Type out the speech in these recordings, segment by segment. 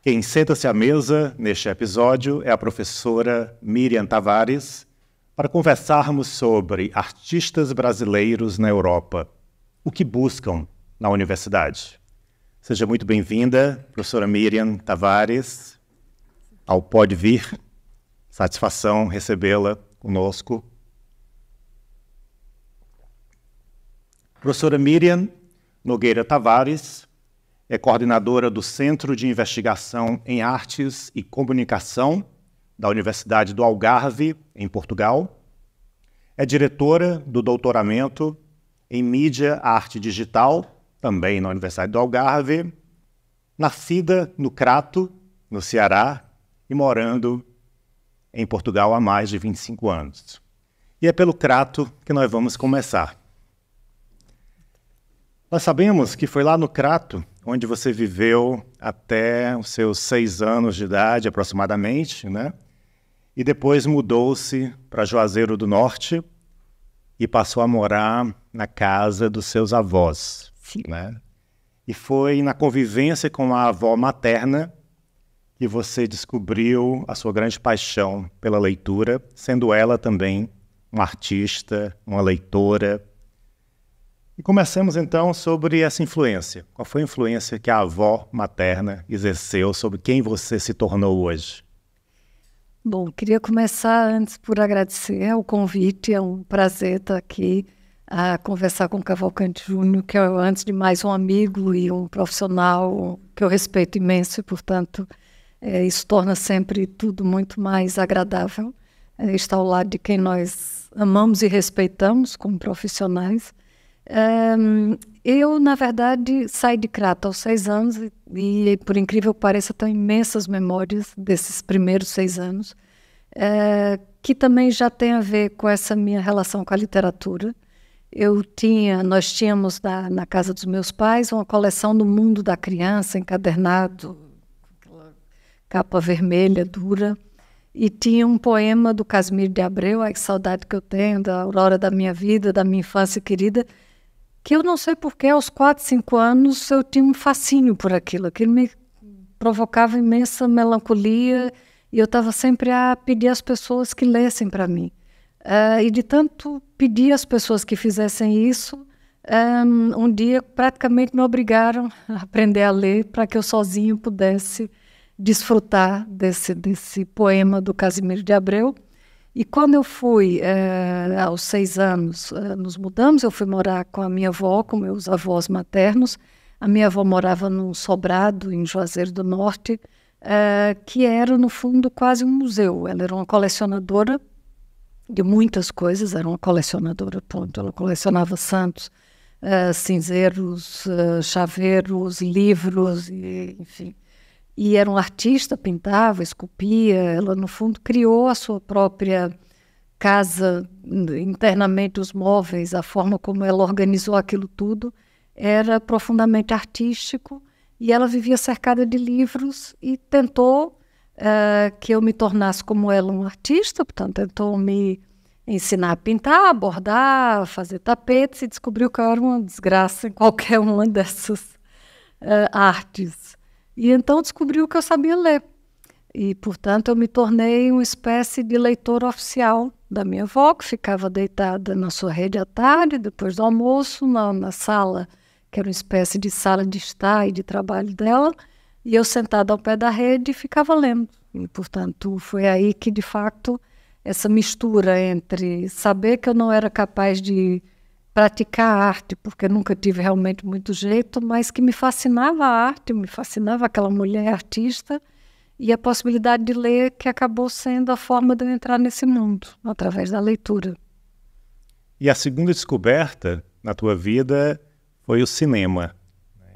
Quem senta-se à mesa neste episódio é a professora Miriam Tavares para conversarmos sobre artistas brasileiros na Europa, o que buscam na universidade. Seja muito bem-vinda, professora Miriam Tavares, ao Pode Vir. Satisfação recebê-la conosco Professora Miriam Nogueira Tavares é coordenadora do Centro de Investigação em Artes e Comunicação da Universidade do Algarve, em Portugal. É diretora do doutoramento em Mídia, Arte Digital, também na Universidade do Algarve. Nascida no Crato, no Ceará, e morando em Portugal há mais de 25 anos. E é pelo Crato que nós vamos começar. Nós sabemos que foi lá no Crato, onde você viveu até os seus seis anos de idade, aproximadamente, né? E depois mudou-se para Juazeiro do Norte e passou a morar na casa dos seus avós, Sim. né? E foi na convivência com a avó materna que você descobriu a sua grande paixão pela leitura, sendo ela também uma artista, uma leitora, e começamos então sobre essa influência. Qual foi a influência que a avó materna exerceu sobre quem você se tornou hoje? Bom, queria começar antes por agradecer o convite. É um prazer estar aqui a conversar com o Cavalcante Júnior, que é, antes de mais, um amigo e um profissional que eu respeito imenso e, portanto, é, isso torna sempre tudo muito mais agradável é, estar ao lado de quem nós amamos e respeitamos como profissionais. Um, eu, na verdade, saí de Crato aos seis anos e, e, por incrível que pareça, tenho imensas memórias desses primeiros seis anos, eh, que também já tem a ver com essa minha relação com a literatura. Eu tinha, nós tínhamos na, na casa dos meus pais uma coleção do mundo da criança, encadernado, capa vermelha, dura. E tinha um poema do Casimiro de Abreu, a Que Saudade Que Eu Tenho, da Aurora da Minha Vida, da Minha Infância Querida, que eu não sei porquê, aos 4, 5 anos, eu tinha um fascínio por aquilo. Aquilo me provocava imensa melancolia e eu estava sempre a pedir às pessoas que lessem para mim. Uh, e de tanto pedir às pessoas que fizessem isso, um, ah, um dia praticamente me obrigaram a aprender a ler para que eu sozinho pudesse desfrutar desse, desse poema do Casimiro de Abreu. E quando eu fui, é, aos seis anos, eh, nos mudamos, eu fui morar com a minha avó, com meus avós maternos. A minha avó morava num sobrado em Juazeiro do Norte, é, que era, no fundo, quase um museu. Ela era uma colecionadora de muitas coisas, era uma colecionadora, ponto. Ela colecionava santos, é, cinzeiros, chaveiros, livros, e, enfim e era um artista, pintava, esculpia. Ela, no fundo, criou a sua própria casa, internamente os móveis, a forma como ela organizou aquilo tudo, era profundamente artístico. E ela vivia cercada de livros e tentou uh, que eu me tornasse como ela um artista, portanto, tentou me ensinar a pintar, a bordar, a fazer tapetes e descobriu que eu era uma desgraça em qualquer uma dessas uh, artes. E então descobriu que eu sabia ler. E, portanto, eu me tornei uma espécie de leitor oficial da minha avó, que ficava deitada na sua rede à tarde, depois do almoço, na, na sala, que era uma espécie de sala de estar e de trabalho dela, e eu sentada ao pé da rede ficava lendo. E, portanto, foi aí que, de fato, essa mistura entre saber que eu não era capaz de praticar arte, porque nunca tive realmente muito jeito, mas que me fascinava a arte, me fascinava aquela mulher artista e a possibilidade de ler que acabou sendo a forma de eu entrar nesse mundo, através da leitura. E a segunda descoberta na tua vida foi o cinema.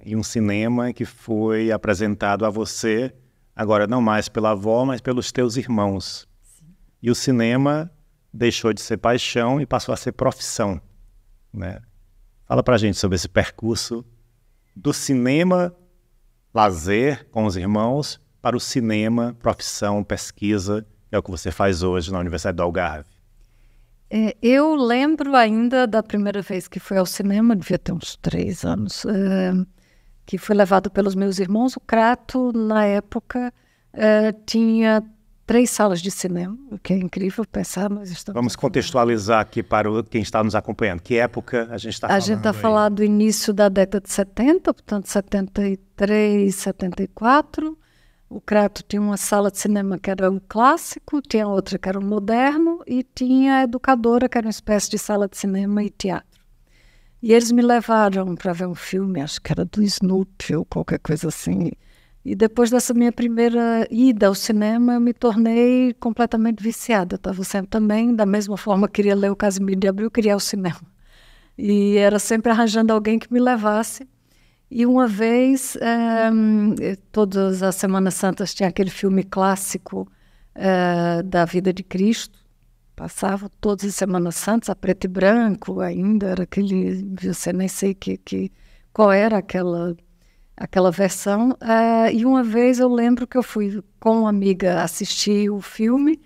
E um cinema que foi apresentado a você, agora não mais pela avó, mas pelos teus irmãos. Sim. E o cinema deixou de ser paixão e passou a ser profissão. Né? Fala para gente sobre esse percurso do cinema lazer com os irmãos para o cinema, profissão, pesquisa, é o que você faz hoje na Universidade do Algarve. É, eu lembro ainda da primeira vez que fui ao cinema, devia ter uns três anos, é, que fui levado pelos meus irmãos. O Crato, na época, é, tinha três salas de cinema, o que é incrível pensar, mas estamos... Vamos contextualizar aqui para o, quem está nos acompanhando. Que época a gente está falando? A gente está falando do início da década de 70, portanto 73, 74. O Crato tinha uma sala de cinema que era um clássico, tinha outra que era um moderno e tinha a educadora que era uma espécie de sala de cinema e teatro. E eles me levaram para ver um filme, acho que era do Snoopy ou qualquer coisa assim. E depois dessa minha primeira ida ao cinema, eu me tornei completamente viciada. Eu estava sempre também, da mesma forma, queria ler o Casimiro de Abril, queria ir ao cinema. E era sempre arranjando alguém que me levasse. E uma vez, é, todas as Semanas Santas tinha aquele filme clássico é, da vida de Cristo. Passava todas as Semanas Santas, a preto e branco ainda, era aquele, você nem sei que, que, qual era aquela aquela versão. Uh, e uma vez eu lembro que eu fui com uma amiga assistir o filme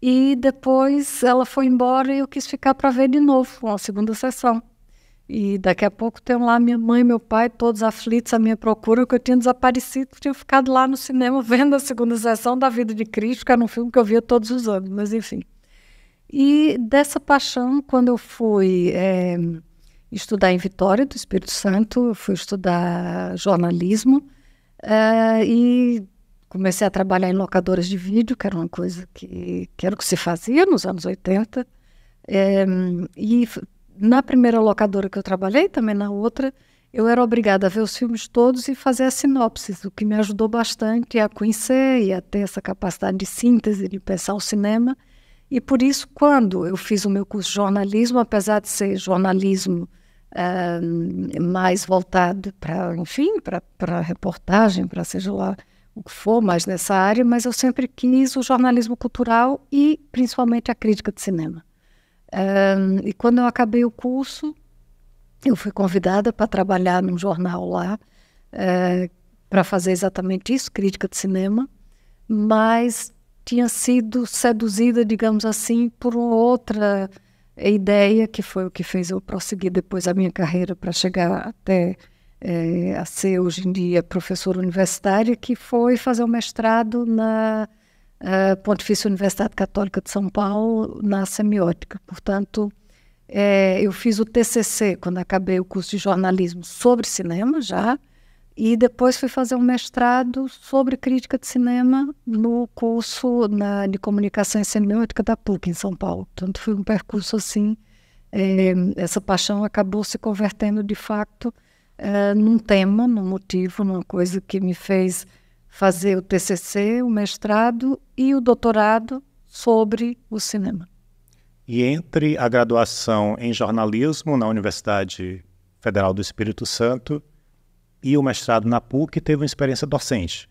e depois ela foi embora e eu quis ficar para ver de novo, uma segunda sessão. E daqui a pouco tem lá minha mãe, meu pai, todos aflitos à minha procura, que eu tinha desaparecido, tinha ficado lá no cinema vendo a segunda sessão da Vida de Cristo, que era um filme que eu via todos os anos, mas enfim. E dessa paixão, quando eu fui é, estudar em Vitória do Espírito Santo, fui estudar jornalismo uh, e comecei a trabalhar em locadoras de vídeo, que era uma coisa que, que era o que se fazia nos anos 80. Um, eh, e na primeira locadora que eu trabalhei, também na outra, eu era obrigada a ver os filmes todos e fazer as sinopses, o que me ajudou bastante a conhecer e a ter essa capacidade de síntese, de pensar o cinema e por isso, quando eu fiz o meu curso de jornalismo, apesar de ser jornalismo ah, mais voltado para, enfim, para reportagem, para seja lá o que for mais nessa área, mas eu sempre quis o jornalismo cultural e principalmente a crítica de cinema. Ah, e quando eu acabei o curso, eu fui convidada para trabalhar num jornal lá, ah, para fazer exatamente isso, crítica de cinema, mas tinha sido seduzida, digamos assim, por outra ideia, que foi o que fez eu prosseguir depois a minha carreira para chegar até é, a ser hoje em dia professora universitária, que foi fazer o mestrado na uh, Pontifícia Universidade Católica de São Paulo, na semiótica. Portanto, é, eu fiz o TCC, quando acabei o curso de jornalismo, sobre cinema já, e depois fui fazer um mestrado sobre crítica de cinema no curso na, de comunicação e semiótica da PUC, em São Paulo. Tanto foi um percurso assim, é, essa paixão acabou se convertendo de fato é, eh, num tema, num motivo, numa coisa que me fez fazer o TCC, o mestrado e o doutorado sobre o cinema. E entre a graduação em jornalismo na Universidade Federal do Espírito Santo e o mestrado na PUC teve uma experiência docente.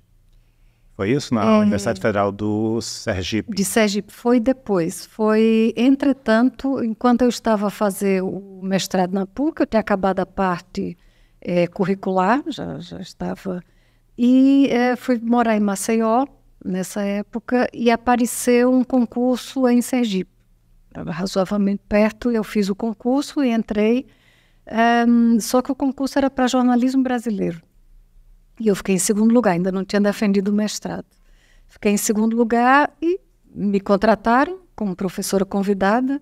Foi isso? Na é, Universidade Federal do Sergipe? De Sergipe. Foi depois. Foi, entretanto, enquanto eu estava a fazer o mestrado na PUC, eu tinha acabado a parte é, curricular, já, já estava. E é, fui morar em Maceió, nessa época, e apareceu um concurso em Sergipe. Estava razoavelmente perto, eu fiz o concurso e entrei um, só que o concurso era para jornalismo brasileiro. E eu fiquei em segundo lugar, ainda não tinha defendido o mestrado. Fiquei em segundo lugar e me contrataram como professora convidada.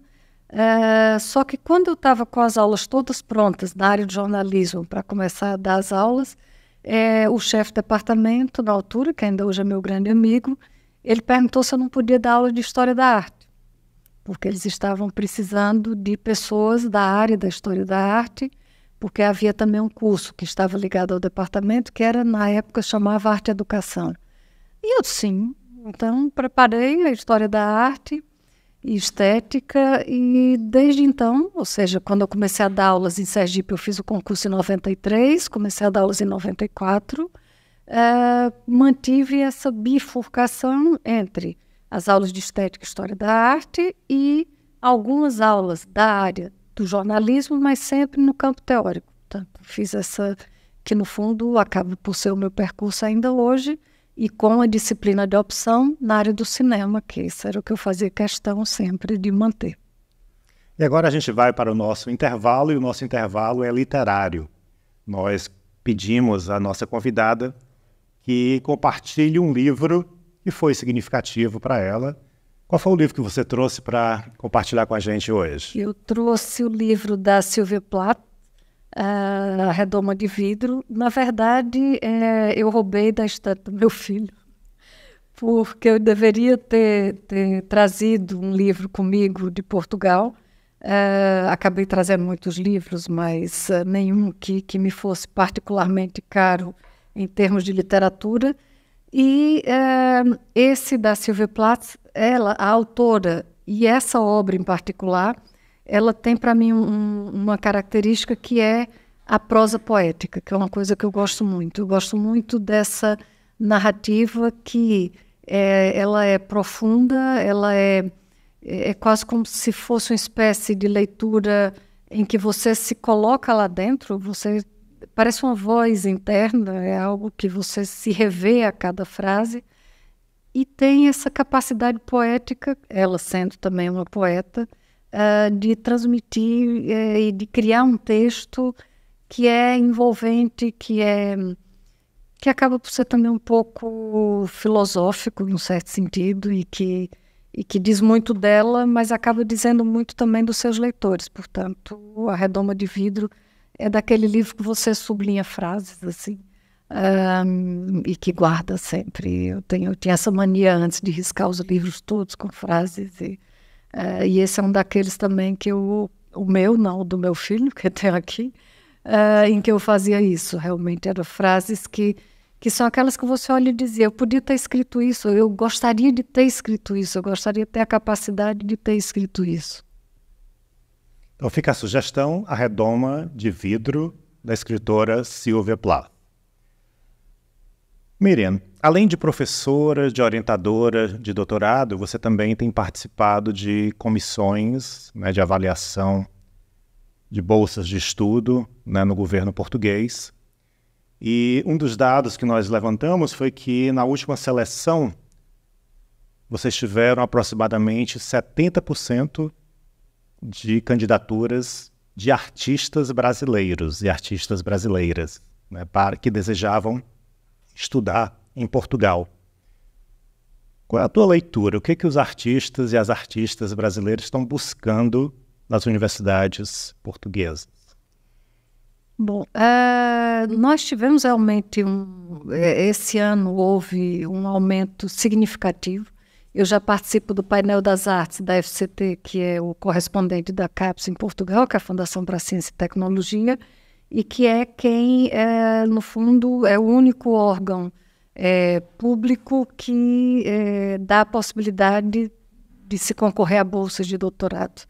Uh, só que quando eu estava com as aulas todas prontas na área de jornalismo para começar a dar as aulas, é, o chefe do departamento, na altura, que ainda hoje é meu grande amigo, ele perguntou se eu não podia dar aula de História da Arte porque eles estavam precisando de pessoas da área da história da arte, porque havia também um curso que estava ligado ao departamento, que era na época chamava Arte e Educação. E eu sim, então preparei a história da arte e estética e desde então, ou seja, quando eu comecei a dar aulas em Sergipe, eu fiz o concurso em 93, comecei a dar aulas em 94, uh, eh, mantive essa bifurcação entre as aulas de estética e história da arte e algumas aulas da área do jornalismo, mas sempre no campo teórico. Então, fiz essa, que no fundo acaba por ser o meu percurso ainda hoje, e com a disciplina de opção na área do cinema, que isso era o que eu fazia questão sempre de manter. E agora a gente vai para o nosso intervalo, e o nosso intervalo é literário. Nós pedimos à nossa convidada que compartilhe um livro e foi significativo para ela. Qual foi o livro que você trouxe para compartilhar com a gente hoje? Eu trouxe o livro da Silvia Plath, eh, A Redoma de Vidro. Na verdade, é, eu roubei da estante do meu filho, porque eu deveria ter, ter trazido um livro comigo de Portugal. É, acabei trazendo muitos livros, mas nenhum que, que me fosse particularmente caro em termos de literatura. E uh, esse da Silvia Plath, ela, a autora, e essa obra em particular, ela tem para mim um, uma característica que é a prosa poética, que é uma coisa que eu gosto muito. Eu gosto muito dessa narrativa que é, ela é profunda, ela é, é quase como se fosse uma espécie de leitura em que você se coloca lá dentro, você parece uma voz interna, é algo que você se revê a cada frase e tem essa capacidade poética, ela sendo também uma poeta, uh, de transmitir uh, e de criar um texto que é envolvente, que é que acaba por ser também um pouco filosófico, num certo sentido, e que, e que diz muito dela, mas acaba dizendo muito também dos seus leitores. Portanto, A Redoma de Vidro é daquele livro que você sublinha frases assim. Um, e que guarda sempre. Eu, tenho, eu tinha essa mania antes de riscar os livros todos com frases. E, uh, e esse é um daqueles também que eu. O meu, não, o do meu filho, que tem aqui, uh, em que eu fazia isso. Realmente eram frases que, que são aquelas que você olha e dizia: eu podia ter escrito isso, eu gostaria de ter escrito isso, eu gostaria de ter a capacidade de ter escrito isso. Então fica a sugestão, A Redoma de Vidro, da escritora Silvia Plath. Miriam, além de professora, de orientadora de doutorado, você também tem participado de comissões né, de avaliação de bolsas de estudo né, no governo português. E um dos dados que nós levantamos foi que na última seleção vocês tiveram aproximadamente 70% de candidaturas de artistas brasileiros e artistas brasileiras né, para que desejavam estudar em Portugal. Qual é a tua leitura? O que, é que os artistas e as artistas brasileiras estão buscando nas universidades portuguesas? Bom, uh, nós tivemos realmente um. Eh, esse ano houve um aumento significativo eu já participo do painel das artes da FCT, que é o correspondente da CAPES em Portugal, que é a Fundação para a Ciência e Tecnologia, e que é quem, é, no fundo, é o único órgão é, público que é, dá a possibilidade de se concorrer a bolsas de doutorado.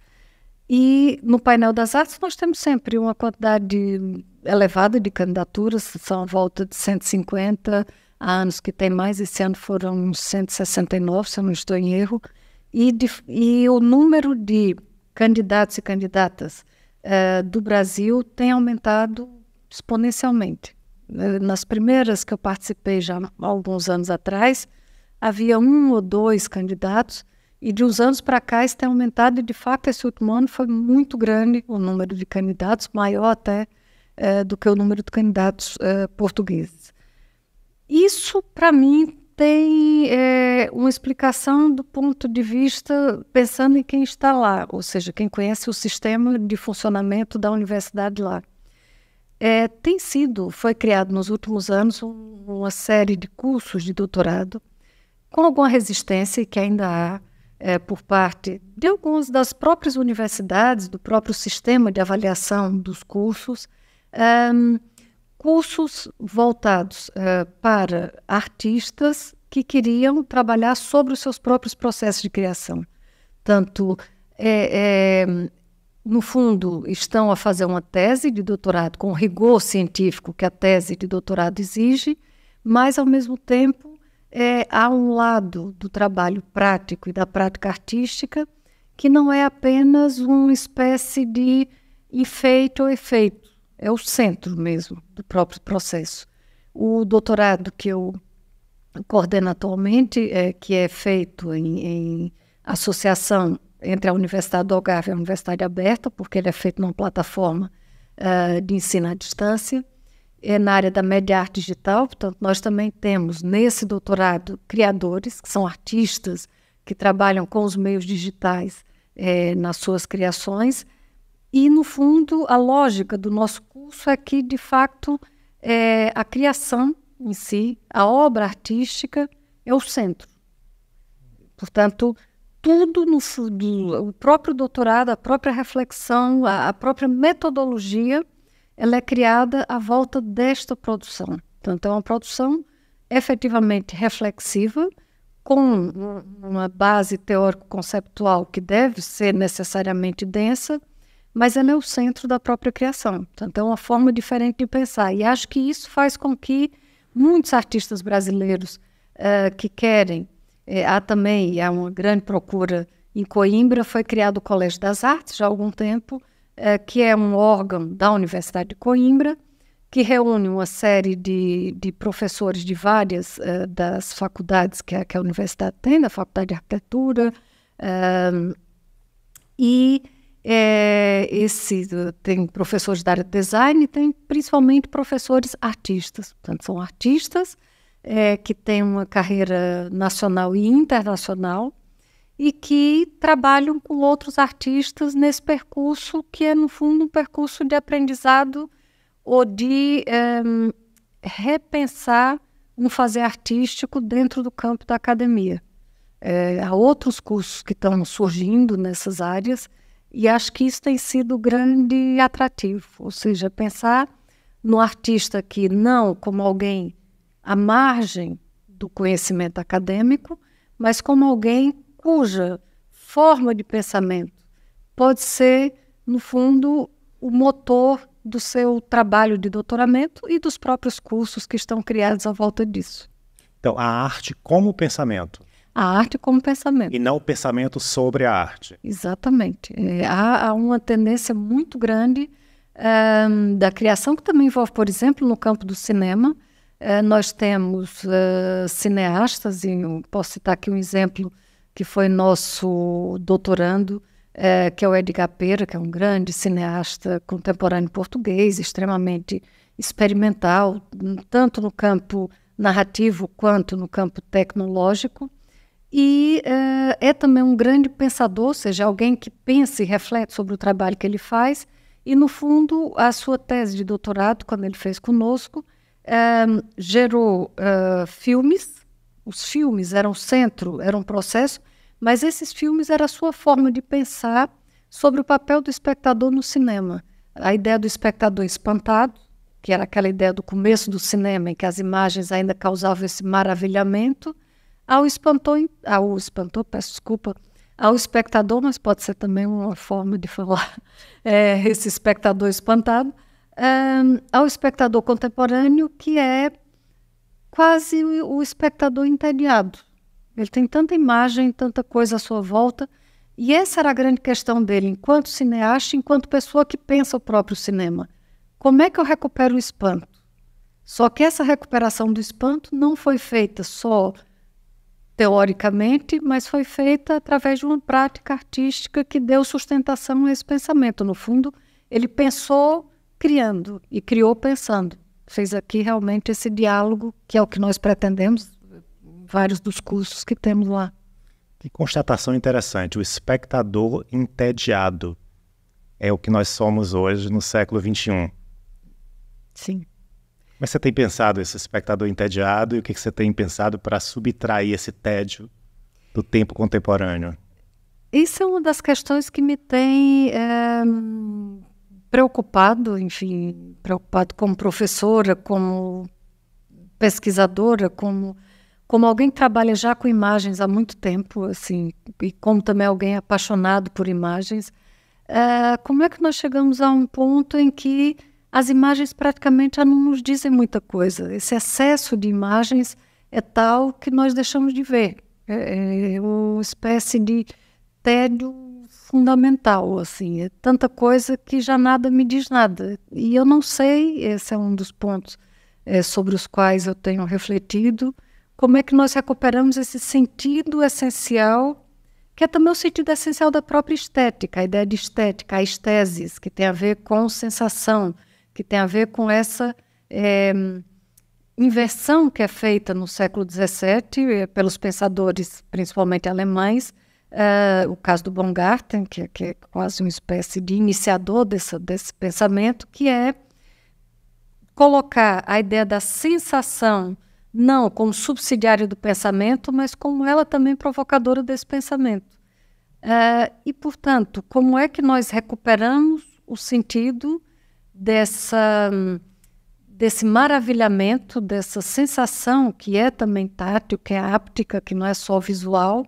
E no painel das artes nós temos sempre uma quantidade elevada de candidaturas, são à volta de 150 há anos que tem mais, esse ano foram 169, se eu não estou em erro, e, de, e o número de candidatos e candidatas uh, do Brasil tem aumentado exponencialmente. Eh, nas primeiras que eu participei já há alguns anos atrás, havia um ou dois candidatos, e de uns anos para cá isso tem aumentado, e de fato esse último ano foi muito grande o número de candidatos, maior até uh, do que o número de candidatos uh, portugueses. Isso, para mim, tem é, uma explicação do ponto de vista pensando em quem está lá, ou seja, quem conhece o sistema de funcionamento da universidade lá. É, tem sido, foi criado nos últimos anos uma série de cursos de doutorado com alguma resistência que ainda há é, por parte de algumas das próprias universidades, do próprio sistema de avaliação dos cursos. Um, cursos voltados uh, para artistas que queriam trabalhar sobre os seus próprios processos de criação. Tanto, é, é, no fundo, estão a fazer uma tese de doutorado com o rigor científico que a tese de doutorado exige, mas, ao mesmo tempo, é, há um lado do trabalho prático e da prática artística que não é apenas uma espécie de enfeite ou efeito, é o centro mesmo do próprio processo. O doutorado que eu coordeno atualmente, é, que é feito em, em associação entre a Universidade do Algarve e a Universidade Aberta, porque ele é feito numa plataforma uh, de ensino à distância, é na área da média arte digital, portanto, nós também temos nesse doutorado criadores, que são artistas que trabalham com os meios digitais é, nas suas criações, e, no fundo, a lógica do nosso curso é que, de fato, é, a criação em si, a obra artística, é o centro. Portanto, tudo no fundo, o próprio doutorado, a própria reflexão, a, a própria metodologia, ela é criada à volta desta produção. Portanto, é uma produção efetivamente reflexiva, com uma base teórico-conceptual que deve ser necessariamente densa, mas é meu centro da própria criação. Portanto, é uma forma diferente de pensar. E acho que isso faz com que muitos artistas brasileiros uh, que querem, eh, há também, há uma grande procura em Coimbra, foi criado o Colégio das Artes já há algum tempo, eh, que é um órgão da Universidade de Coimbra, que reúne uma série de, de professores de várias das faculdades que a, que a universidade tem, da Faculdade de Arquitetura, e é, esse tem professores da área de design e tem principalmente professores artistas. Portanto, são artistas é, que têm uma carreira nacional e internacional e que trabalham com outros artistas nesse percurso que é, no fundo, um percurso de aprendizado ou de é, repensar um fazer artístico dentro do campo da academia. É, há outros cursos que estão surgindo nessas áreas e acho que isso tem sido grande atrativo, ou seja, pensar no artista que não como alguém à margem do conhecimento acadêmico, mas como alguém cuja forma de pensamento pode ser, no fundo, o motor do seu trabalho de doutoramento e dos próprios cursos que estão criados à volta disso. Então, a arte como pensamento a arte como pensamento. E não o pensamento sobre a arte. Exatamente. É, há, há, uma tendência muito grande é, da criação, que também envolve, por exemplo, no campo do cinema. É, nós temos ah, cineastas, e posso citar aqui um exemplo que foi nosso doutorando, é, que é o Edgar Pera, que é um grande cineasta contemporâneo português, extremamente experimental, tanto no campo narrativo quanto no campo tecnológico e eh, é também um grande pensador, ou seja, alguém que pensa e reflete sobre o trabalho que ele faz. E, no fundo, a sua tese de doutorado, quando ele fez conosco, eh, gerou eh, filmes. Os filmes eram centro, era um processo, mas esses filmes era a sua forma de pensar sobre o papel do espectador no cinema. A ideia do espectador espantado, que era aquela ideia do começo do cinema, em que as imagens ainda causavam esse maravilhamento, ao espantou, ao espantou, peço desculpa, ao espectador, mas pode ser também uma forma de falar, é, esse espectador espantado, ao espectador contemporâneo, que é quase o espectador entediado. Ele tem tanta imagem, tanta coisa à sua volta, e essa era a grande questão dele, enquanto cineasta, enquanto pessoa que pensa o próprio cinema. Como é que eu recupero o espanto? Só que essa recuperação do espanto não foi feita só teoricamente, mas foi feita através de uma prática artística que deu sustentação a esse pensamento. No fundo, ele pensou criando e criou pensando. Fez aqui realmente esse diálogo, que é o que nós pretendemos, vários dos cursos que temos lá. Que constatação interessante. O espectador entediado é o que nós somos hoje no século XXI. Sim. Mas você tem pensado esse espectador entediado e o que, que você tem pensado para subtrair esse tédio do tempo contemporâneo? Isso é uma das questões que me tem é, preocupado, enfim, preocupado como professora, como pesquisadora, como como alguém que trabalha já com imagens há muito tempo, assim, e como também alguém apaixonado por imagens, é, como é que nós chegamos a um ponto em que as imagens praticamente já não nos dizem muita coisa. Esse excesso de imagens é tal que nós deixamos de ver. É, é, é uma espécie de tédio fundamental, assim. É tanta coisa que já nada me diz nada. E eu não sei, esse é um dos pontos é, sobre os quais eu tenho refletido, como é que nós recuperamos esse sentido essencial que é também o sentido essencial da própria estética, a ideia de estética, a estesis, que tem a ver com sensação, que tem a ver com essa é, inversão que é feita no século XVII eh, pelos pensadores, principalmente alemães, Uh, o caso do Bongarten que, é, que, é quase uma espécie de iniciador dessa, desse pensamento, que é colocar a ideia da sensação não como subsidiária do pensamento, mas como ela também provocadora desse pensamento. e, portanto, como é que nós recuperamos o sentido dessa desse maravilhamento, dessa sensação que é também tátil, que é áptica, que não é só visual,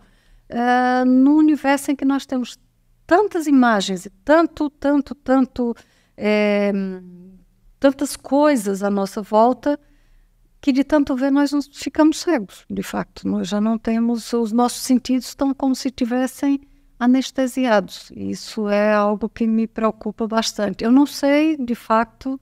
uh, no universo em que nós temos tantas imagens e tanto, tanto, tanto, é, tantas coisas à nossa volta, que de tanto ver nós ficamos cegos, de fato Nós já não temos, os nossos sentidos estão como se tivessem anestesiados. Isso é algo que me preocupa bastante. Eu não sei, de facto,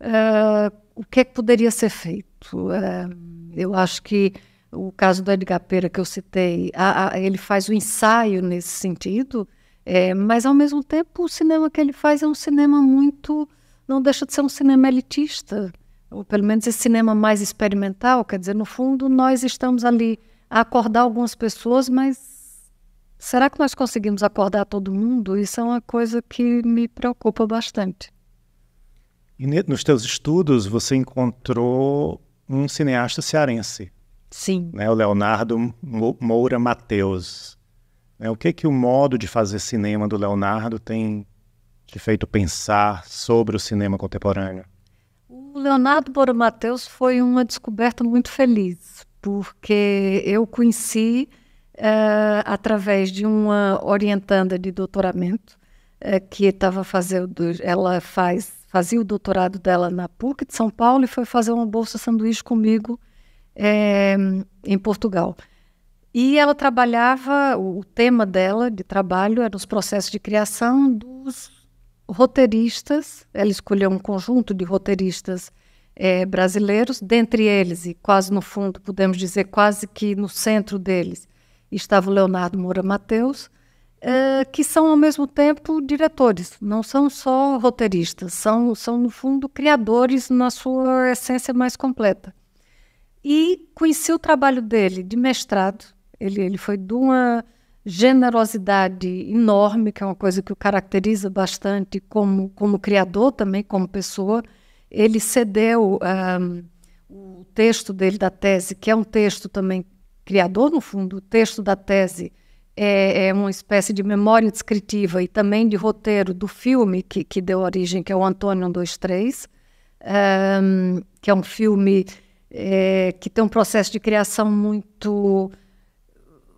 uh, o que é que poderia ser feito. Uh, eu acho que o caso do Edgar Pera que eu citei, a, a, ele faz o ensaio nesse sentido, é, mas ao mesmo tempo o cinema que ele faz é um cinema muito, não deixa de ser um cinema elitista, ou pelo menos esse cinema mais experimental, quer dizer, no fundo nós estamos ali a acordar algumas pessoas, mas Será que nós conseguimos acordar todo mundo? Isso é uma coisa que me preocupa bastante. E nos teus estudos você encontrou um cineasta cearense. Sim. Né, o Leonardo Moura Mateus. Né, o que que o modo de fazer cinema do Leonardo tem te feito pensar sobre o cinema contemporâneo? O Leonardo Moura Mateus foi uma descoberta muito feliz, porque eu conheci eh, através de uma orientanda de doutoramento eh, que estava fazendo, ela faz, fazia o doutorado dela na PUC de São Paulo e foi fazer uma bolsa sanduíche comigo é, em Portugal. E ela trabalhava, o tema dela de trabalho era os processos de criação dos roteiristas. Ela escolheu um conjunto de roteiristas é, brasileiros, dentre eles, e quase no fundo, podemos dizer, quase que no centro deles, estava o Leonardo Moura Mateus, é, que são ao mesmo tempo diretores, não são só roteiristas, são, são no fundo criadores na sua essência mais completa. E conheci o trabalho dele de mestrado, ele, ele foi de uma generosidade enorme, que é uma coisa que o caracteriza bastante como, como criador também, como pessoa. Ele cedeu um, ah, o texto dele da tese, que é um texto também criador, no fundo, o texto da tese é, é, uma espécie de memória descritiva e também de roteiro do filme que, que deu origem, que é o Antônio 123, um, que é um filme é, que tem um processo de criação muito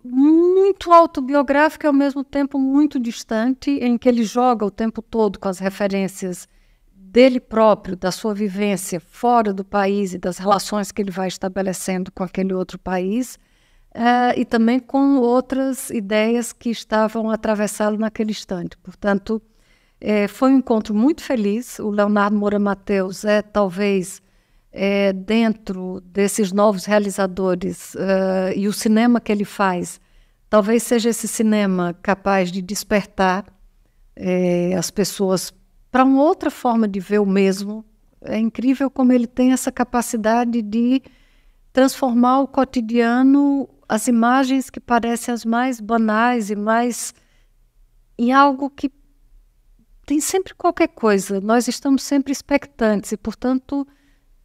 muito autobiográfico e ao mesmo tempo muito distante, em que ele joga o tempo todo com as referências dele próprio, da sua vivência fora do país e das relações que ele vai estabelecendo com aquele outro país uh, e também com outras ideias que estavam atravessando naquele instante. Portanto, é, foi um encontro muito feliz. O Leonardo Moura Mateus é talvez é, dentro desses novos realizadores uh, e o cinema que ele faz, talvez seja esse cinema capaz de despertar é, as pessoas para uma outra forma de ver o mesmo. É incrível como ele tem essa capacidade de transformar o cotidiano as imagens que parecem as mais banais e mais em algo que tem sempre qualquer coisa. Nós estamos sempre expectantes e, portanto,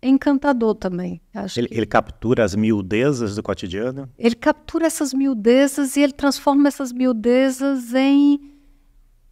é encantador também. Ele, que... ele, captura as miudezas do cotidiano? Ele captura essas miudezas e ele transforma essas miudezas em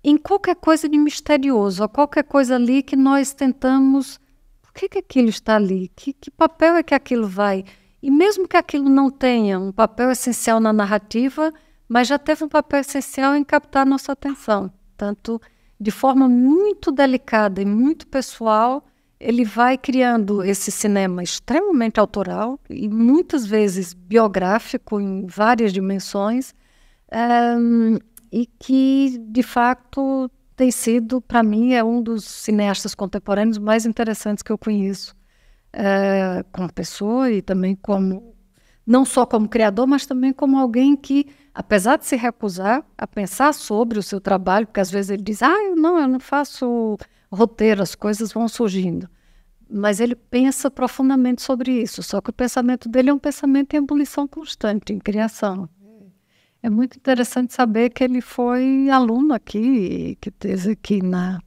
em qualquer coisa de misterioso, qualquer coisa ali que nós tentamos. Por que, que aquilo está ali? Que, que papel é que aquilo vai? E mesmo que aquilo não tenha um papel essencial na narrativa, mas já teve um papel essencial em captar nossa atenção. Tanto de forma muito delicada e muito pessoal, ele vai criando esse cinema extremamente autoral e muitas vezes biográfico em várias dimensões um, e que de fato tem sido para mim é um dos cineastas contemporâneos mais interessantes que eu conheço é, como pessoa e também como não só como criador, mas também como alguém que, apesar de se recusar a pensar sobre o seu trabalho, porque às vezes ele diz, ah, não, eu não faço roteiro, as coisas vão surgindo. Mas ele pensa profundamente sobre isso, só que o pensamento dele é um pensamento em ebulição constante, em criação. É muito interessante saber que ele foi aluno aqui, que teve aqui na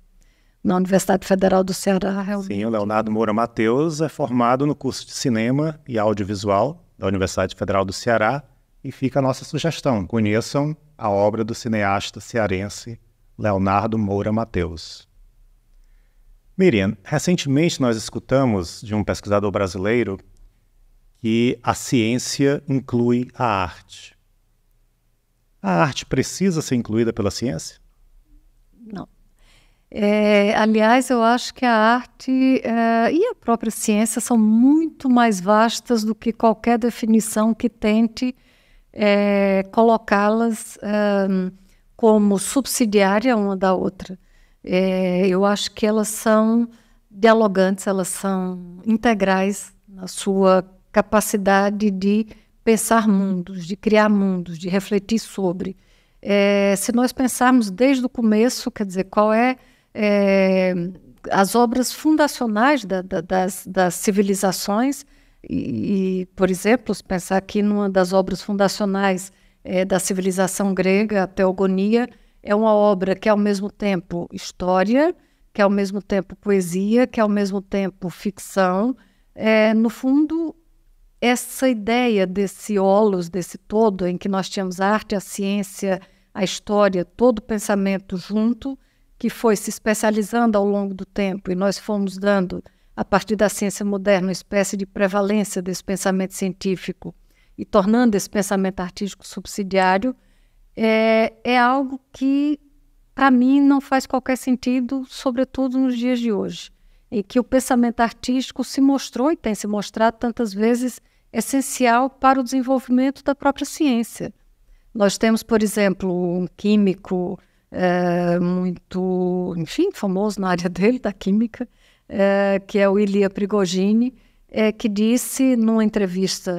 na Universidade Federal do Ceará. Realmente. Sim, o Leonardo Moura Mateus é formado no curso de Cinema e Audiovisual da Universidade Federal do Ceará e fica a nossa sugestão. Conheçam a obra do cineasta cearense Leonardo Moura Mateus. Miriam, recentemente nós escutamos de um pesquisador brasileiro que a ciência inclui a arte. A arte precisa ser incluída pela ciência? Não. É, aliás, eu acho que a arte é, e a própria ciência são muito mais vastas do que qualquer definição que tente é, colocá-las como subsidiária uma da outra. É, eu acho que elas são dialogantes, elas são integrais na sua capacidade de pensar mundos, de criar mundos, de refletir sobre. É, se nós pensarmos desde o começo, quer dizer, qual é é, as obras fundacionais da, da, das, das, civilizações. E, e, por exemplo, se pensar aqui numa das obras fundacionais é, da civilização grega, a Teogonia, é uma obra que é ao mesmo tempo história, que é ao mesmo tempo poesia, que é ao mesmo tempo ficção. É, no fundo, essa ideia desse olos, desse todo, em que nós tínhamos a arte, a ciência, a história, todo o pensamento junto, que foi se especializando ao longo do tempo e nós fomos dando, a partir da ciência moderna, uma espécie de prevalência desse pensamento científico e tornando esse pensamento artístico subsidiário, é, é algo que, para mim, não faz qualquer sentido, sobretudo nos dias de hoje, em que o pensamento artístico se mostrou e tem se mostrado tantas vezes essencial para o desenvolvimento da própria ciência. Nós temos, por exemplo, um químico é, muito, enfim, famoso na área dele, da química, é, que é o Ilia Prigogine, eh, é, que disse numa entrevista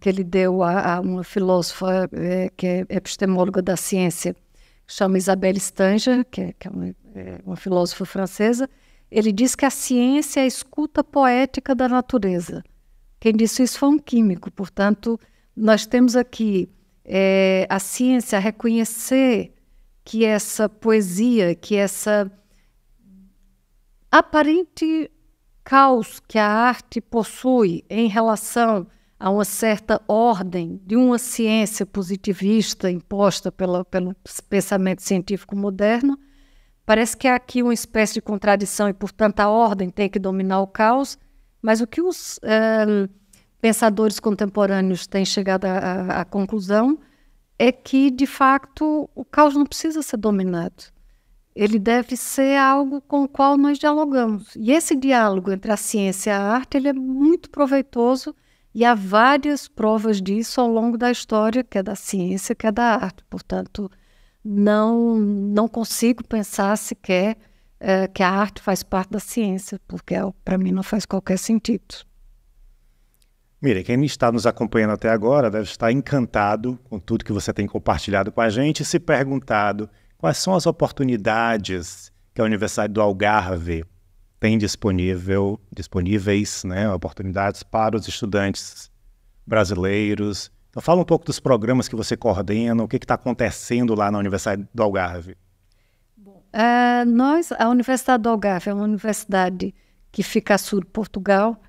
que ele deu a, a uma filósofa que é epistemóloga da ciência, chama Isabelle Stanger, que é, que é uma, uma, filósofa francesa, ele disse que a ciência é a escuta poética da natureza. Quem disse isso foi um químico, portanto, nós temos aqui é, a ciência a reconhecer que essa poesia, que essa aparente caos que a arte possui em relação a uma certa ordem de uma ciência positivista imposta pela, pelo pensamento científico moderno, parece que há aqui uma espécie de contradição e, portanto, a ordem tem que dominar o caos, mas o que os eh, pensadores contemporâneos têm chegado à conclusão é que, de facto, o caos não precisa ser dominado. Ele deve ser algo com o qual nós dialogamos. E esse diálogo entre a ciência e a arte ele é muito proveitoso e há várias provas disso ao longo da história, que é da ciência, que é da arte. Portanto, não, não consigo pensar sequer é, que a arte faz parte da ciência, porque é para mim não faz qualquer sentido. Mire, quem está nos acompanhando até agora deve estar encantado com tudo que você tem compartilhado com a gente e se perguntado quais são as oportunidades que a Universidade do Algarve tem disponível, disponíveis, né, oportunidades para os estudantes brasileiros. Então, fala um pouco dos programas que você coordena, o que está acontecendo lá na Universidade do Algarve. Bom, eh, nós, a Universidade do Algarve é uma universidade que fica a sul de Portugal,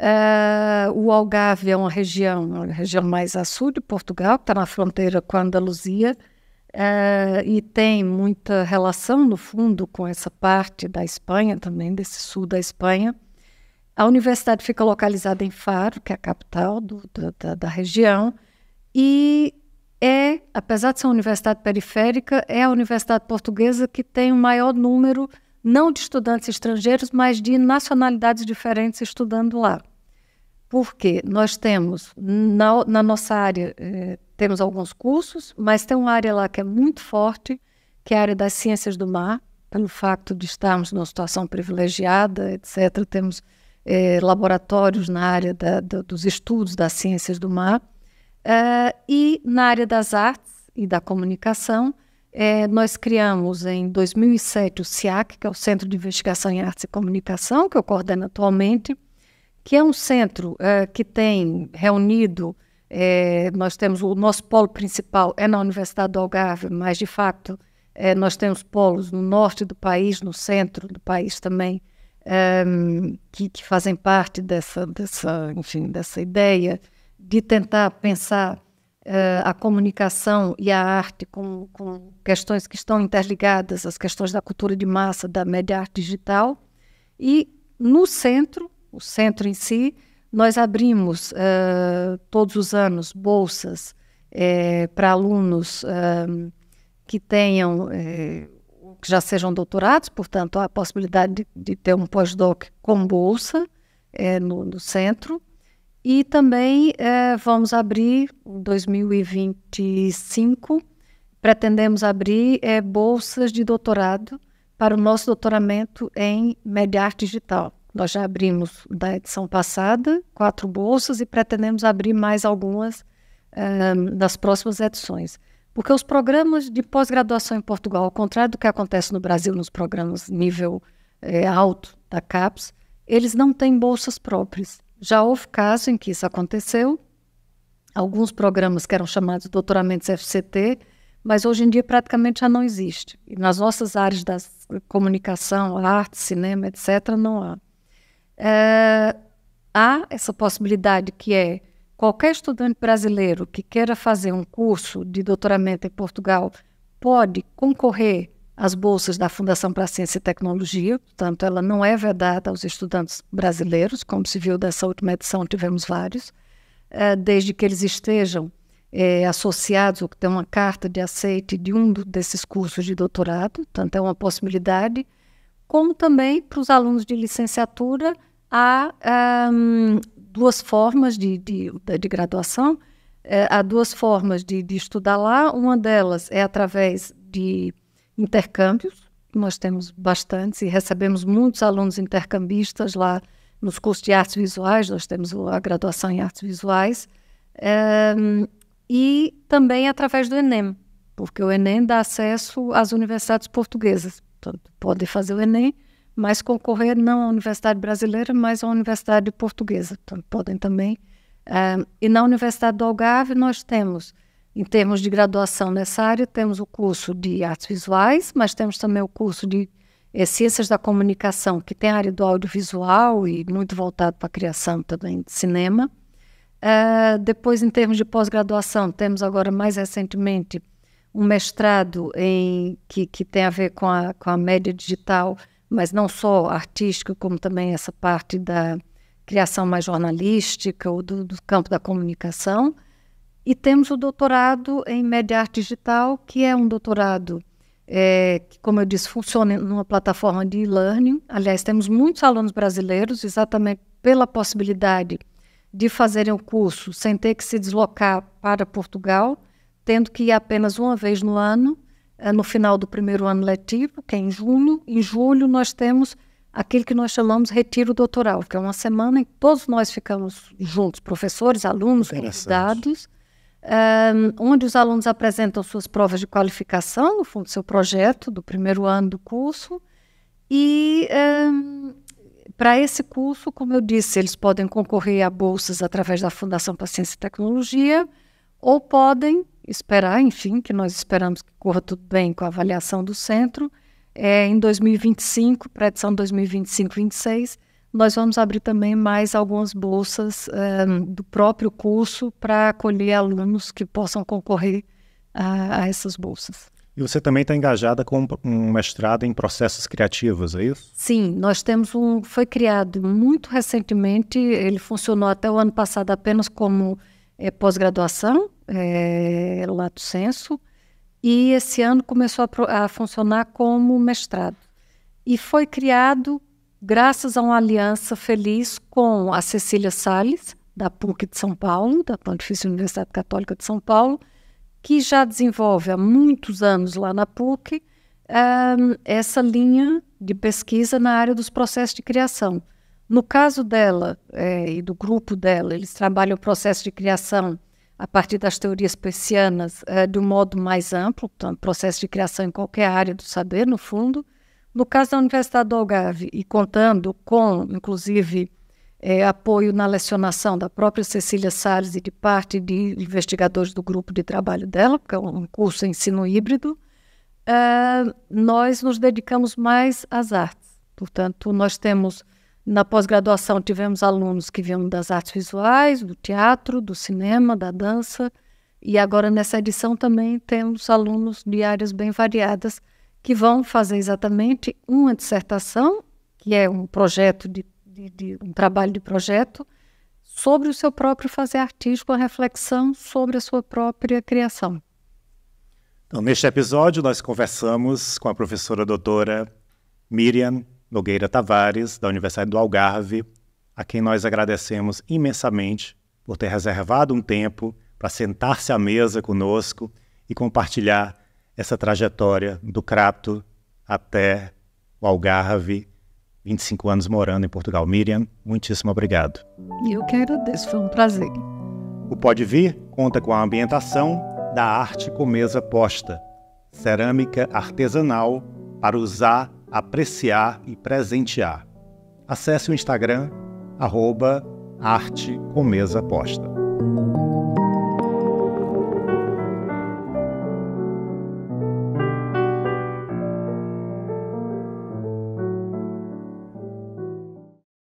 Uh, o Algarve é uma região, uma região mais a sul de Portugal, que está na fronteira com a Andaluzia, uh, e tem muita relação, no fundo, com essa parte da Espanha também, desse sul da Espanha. A universidade fica localizada em Faro, que é a capital do, da, da região, e é, apesar de ser uma universidade periférica, é a universidade portuguesa que tem o maior número não de estudantes estrangeiros, mas de nacionalidades diferentes estudando lá porque nós temos na, na nossa área eh, temos alguns cursos, mas tem uma área lá que é muito forte, que é a área das ciências do mar, pelo fato de estarmos numa situação privilegiada, etc. Temos eh, laboratórios na área da, da, dos estudos das ciências do mar eh, e na área das artes e da comunicação. Eh, nós criamos em 2007 o CIAC, que é o Centro de Investigação em Artes e Comunicação, que eu coordeno atualmente que é um centro uh, que tem reunido, eh, nós temos o nosso polo principal é na Universidade do Algarve, mas de fato eh, nós temos polos no norte do país, no centro do país também, um, ehm, que, que, fazem parte dessa, dessa, enfim, dessa ideia de tentar pensar Uh, a comunicação e a arte com, com, questões que estão interligadas, as questões da cultura de massa, da média arte digital. E no centro, o centro em si, nós abrimos uh, todos os anos bolsas uh, para alunos uh, que tenham, que já sejam doutorados, portanto, a possibilidade de, de ter um pós-doc com bolsa no, no, centro. E também vamos abrir, em 2025, pretendemos abrir bolsas de doutorado para o nosso doutoramento em média Arte Digital. Nós já abrimos da edição passada quatro bolsas e pretendemos abrir mais algumas um, nas próximas edições. Porque os programas de pós-graduação em Portugal, ao contrário do que acontece no Brasil nos programas nível é, alto da CAPES, eles não têm bolsas próprias. Já houve caso em que isso aconteceu. Alguns programas que eram chamados doutoramentos FCT, mas hoje em dia praticamente já não existe. E nas nossas áreas da comunicação, arte, cinema, etc., não há. Eh, há essa possibilidade que é qualquer estudante brasileiro que queira fazer um curso de doutoramento em Portugal pode concorrer às bolsas da Fundação para a Ciência e Tecnologia, portanto, ela não é vedada aos estudantes brasileiros, como se viu dessa última edição, tivemos vários, eh, desde que eles estejam é, associados ou que tenham uma carta de aceite de um desses cursos de doutorado, portanto, é uma possibilidade, como também para os alunos de licenciatura há um, duas formas de, de, de graduação, é, há duas formas de, de estudar lá. Uma delas é através de intercâmbios, nós temos bastantes e recebemos muitos alunos intercambistas lá nos cursos de artes visuais, nós temos a graduação em artes visuais, é, e também através do Enem, porque o Enem dá acesso às universidades portuguesas. Então, pode fazer o Enem, mas concorrer não à Universidade Brasileira, mas à Universidade Portuguesa. Então, podem também. Uh, e na Universidade do Algarve, nós temos, em termos de graduação nessa área, temos o curso de artes visuais, mas temos também o curso de eh, ciências da comunicação, que tem a área do audiovisual e muito voltado para a criação também de cinema. Uh, depois, em termos de pós-graduação, temos agora mais recentemente um mestrado em, que, que tem a ver com a, com a média digital mas não só artística, como também essa parte da criação mais jornalística ou do, do campo da comunicação. E temos o doutorado em Média Arte Digital, que é um doutorado é, que, como eu disse, funciona numa plataforma de e-learning. Aliás, temos muitos alunos brasileiros, exatamente pela possibilidade de fazerem o curso sem ter que se deslocar para Portugal, tendo que ir apenas uma vez no ano eh, no final do primeiro ano letivo, que é em junho. Em julho, nós temos aquilo que nós chamamos retiro doutoral, que é uma semana em que todos nós ficamos juntos, professores, alunos, convidados, onde os alunos apresentam suas provas de qualificação, no fundo, seu projeto do primeiro ano do curso. E para esse curso, como eu disse, eles podem concorrer a bolsas através da Fundação para Ciência e Tecnologia ou podem esperar, enfim, que nós esperamos que corra tudo bem com a avaliação do centro. É, em 2025, para a edição 2025-26, nós vamos abrir também mais algumas bolsas é, do próprio curso para acolher alunos que possam concorrer a, a essas bolsas. E você também está engajada com um mestrado em processos criativos, é isso? Sim, nós temos um. Foi criado muito recentemente, ele funcionou até o ano passado apenas como é, pós-graduação, é, lato senso, e esse ano começou a, a funcionar como mestrado. E foi criado graças a uma aliança feliz com a Cecília Sales, da PUC de São Paulo, da Pontifícia Universidade Católica de São Paulo, que já desenvolve há muitos anos lá na PUC um, ah, essa linha de pesquisa na área dos processos de criação. No caso dela é, e do grupo dela, eles trabalham o processo de criação a partir das teorias persianas é, de um modo mais amplo, portanto, processo de criação em qualquer área do saber, no fundo. No caso da Universidade do Algarve, e contando com, inclusive, é, apoio na lecionação da própria Cecília Salles e de parte de investigadores do grupo de trabalho dela, porque é um curso em ensino híbrido, é, nós nos dedicamos mais às artes. Portanto, nós temos na pós-graduação tivemos alunos que vinham das artes visuais, do teatro, do cinema, da dança, e agora nessa edição também temos alunos de áreas bem variadas que vão fazer exatamente uma dissertação, que é um projeto de, de, de um trabalho de projeto sobre o seu próprio fazer artístico, a reflexão sobre a sua própria criação. Então, neste episódio nós conversamos com a professora doutora Miriam Nogueira Tavares, da Universidade do Algarve, a quem nós agradecemos imensamente por ter reservado um tempo para sentar-se à mesa conosco e compartilhar essa trajetória do Crato até o Algarve, 25 anos morando em Portugal. Miriam, muitíssimo obrigado. Eu que agradeço, foi um prazer. O Pode Vir conta com a ambientação da arte com mesa posta, cerâmica artesanal para usar apreciar e presentear. Acesse o Instagram, arroba arte com mesa posta.